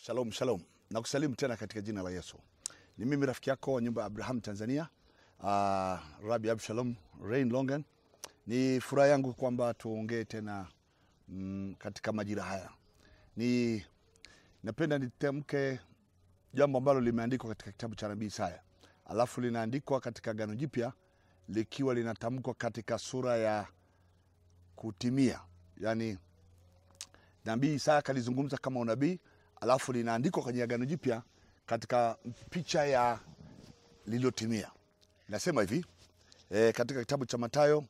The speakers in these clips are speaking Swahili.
Shalom shalom, nakusalimu tena katika jina la Yesu. Ni mimi rafiki yako wa nyumba ya Abraham Tanzania, uh, Rabi Abshalom Rain Longan. Ni furaha yangu kwamba tuongee tena mm, katika majira haya. Ni napenda nitamke jambo ambalo limeandikwa katika kitabu cha nabii Isaya, alafu linaandikwa katika Agano Jipya likiwa linatamkwa katika sura ya kutimia, yaani nabii Isaya kalizungumza kama unabii alafu linaandikwa kwenye Agano Jipya katika picha ya lililotimia. Nasema hivi e, katika kitabu cha Mathayo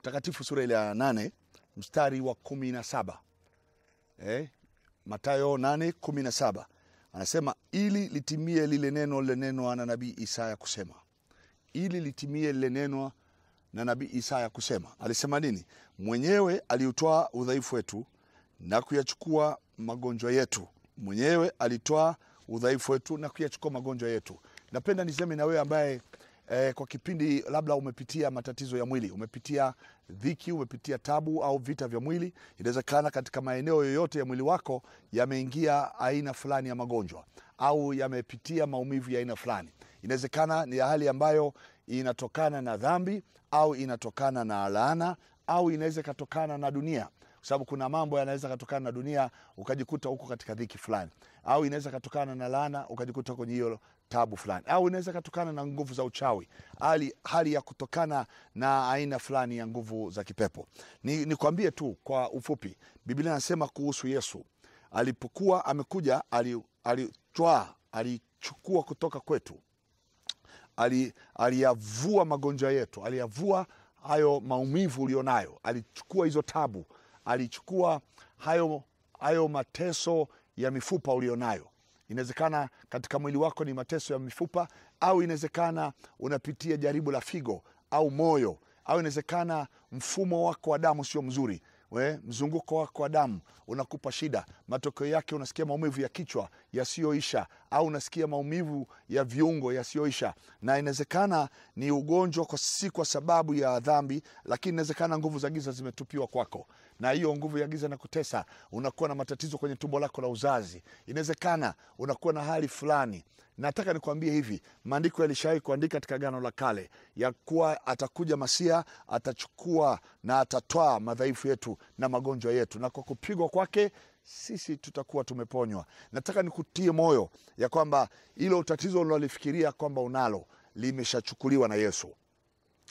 mtakatifu sura ile ya nane mstari wa kumi na saba e, Mathayo nane kumi na saba anasema ili litimie lile neno lilenenwa na nabii Isaya kusema, ili litimie lilenenwa na nabii Isaya kusema. Alisema nini? Mwenyewe aliutwaa udhaifu wetu na kuyachukua magonjwa yetu mwenyewe alitoa udhaifu wetu na kuyachukua magonjwa yetu. Napenda niseme na wewe ambaye eh, kwa kipindi labda umepitia matatizo ya mwili, umepitia dhiki, umepitia tabu au vita vya mwili. Inawezekana katika maeneo yoyote ya mwili wako yameingia aina fulani ya magonjwa au yamepitia maumivu ya aina fulani. Inawezekana ni hali ambayo inatokana na dhambi au inatokana na laana au inaweza ikatokana na dunia kwa sababu kuna mambo yanaweza katokana na dunia ukajikuta huko katika dhiki fulani, au inaweza katokana na laana ukajikuta kwenye hiyo tabu fulani, au inaweza katokana na nguvu za uchawi, hali, hali ya kutokana na aina fulani ya nguvu za kipepo. Ni, nikwambie tu kwa ufupi, Biblia inasema kuhusu Yesu alipokuwa amekuja, alitwaa, alichukua kutoka kwetu, aliyavua magonjwa yetu, aliyavua hayo maumivu ulionayo, alichukua hizo tabu alichukua hayo, hayo mateso ya mifupa ulionayo. Inawezekana katika mwili wako ni mateso ya mifupa, au inawezekana unapitia jaribu la figo au moyo, au inawezekana mfumo wako wa damu sio mzuri we, mzunguko wako wa damu unakupa shida. Matokeo yake unasikia maumivu ya kichwa yasiyoisha au unasikia maumivu ya viungo yasiyoisha, na inawezekana ni ugonjwa kwa, si kwa sababu ya dhambi, lakini inawezekana nguvu za giza zimetupiwa kwako, na hiyo nguvu ya giza inakutesa. Unakuwa na matatizo kwenye tumbo lako la uzazi, inawezekana unakuwa na hali fulani. Nataka nikwambie hivi, maandiko yalishawai kuandika katika gano la Kale ya kuwa atakuja Masia, atachukua na atatwaa madhaifu yetu na magonjwa yetu, na kwa kupigwa kwake sisi tutakuwa tumeponywa. Nataka nikutie moyo ya kwamba ilo tatizo unalolifikiria kwamba unalo limeshachukuliwa na Yesu,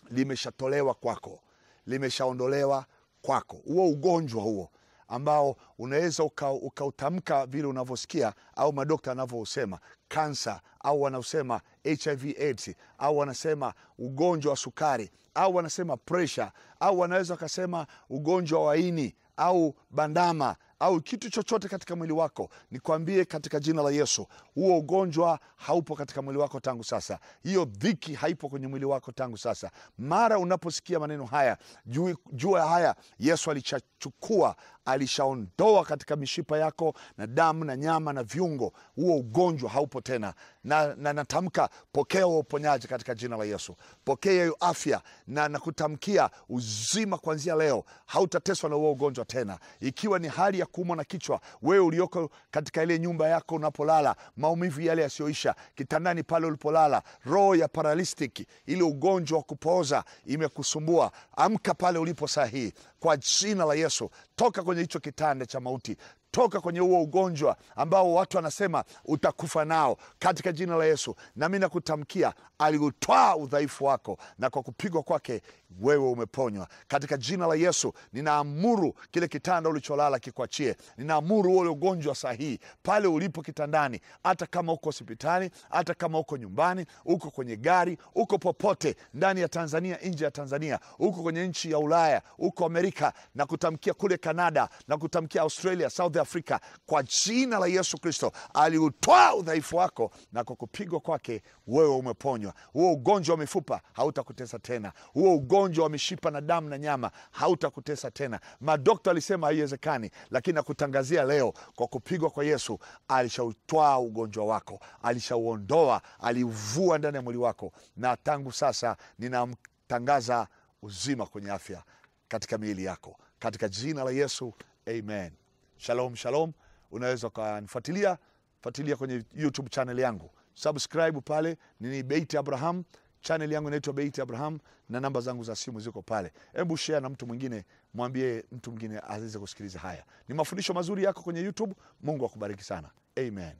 limeshatolewa kwako, limeshaondolewa kwako. Huo ugonjwa huo ambao unaweza ukautamka uka vile unavyosikia au madokta anavyosema kansa, au wanaosema HIV AIDS, au wanasema ugonjwa wa sukari, au wanasema presha, au wanaweza wakasema ugonjwa wa ini au bandama au kitu chochote katika mwili wako, nikwambie katika jina la Yesu, huo ugonjwa haupo katika mwili wako tangu sasa. Hiyo dhiki haipo kwenye mwili wako tangu sasa. Mara unaposikia maneno haya, jua haya Yesu alishachukua, alishaondoa katika mishipa yako na damu na nyama na viungo, huo ugonjwa haupo tena. Na, na natamka pokea wa uponyaji katika jina la Yesu, pokea hiyo afya, na nakutamkia uzima kuanzia leo, hautateswa na huo ugonjwa tena, ikiwa ni hali ya kuumwa na kichwa, wewe ulioko katika ile nyumba yako unapolala, maumivu yale yasiyoisha kitandani pale ulipolala, roho ya paralistic, ile ugonjwa wa kupooza imekusumbua, amka pale ulipo saa hii kwa jina la Yesu, toka kwenye hicho kitanda cha mauti toka kwenye huo ugonjwa ambao watu wanasema utakufa nao, katika jina la Yesu. Nami nakutamkia, aliutwaa udhaifu wako, na kwa kupigwa kwake wewe umeponywa. Katika jina la Yesu ninaamuru kile kitanda ulicholala kikwa usiuachie. Ninaamuru ule ugonjwa sahihi pale ulipo kitandani, hata kama uko hospitali, hata kama uko nyumbani, uko kwenye gari, uko popote ndani ya Tanzania, nje ya Tanzania, uko kwenye nchi ya Ulaya, uko Amerika na kutamkia kule Kanada na kutamkia Australia, South Africa, kwa jina la Yesu Kristo aliutoa udhaifu wako, na kwa kupigwa kwake wewe umeponywa. Huo ugonjwa wa mifupa hautakutesa tena, huo ugonjwa wa mishipa na damu na nyama hautakutesa tena. Madokta alisema haiwezekani, lakini lakini nakutangazia leo, kwa kupigwa kwa Yesu alishautwaa ugonjwa wako, alishauondoa, alivua ndani ya mwili wako, na tangu sasa ninamtangaza uzima kwenye afya katika miili yako, katika jina la Yesu, amen. Shalom, shalom. Unaweza ukanifuatilia fuatilia kwenye YouTube channel yangu, subscribe pale, ni Beit Abraham. Channel yangu inaitwa Beit Abraham na namba zangu za simu ziko pale. Hebu share na mtu mwingine, mwambie mtu mwingine aweze kusikiliza haya. Ni mafundisho mazuri yako kwenye YouTube. Mungu akubariki sana. Amen.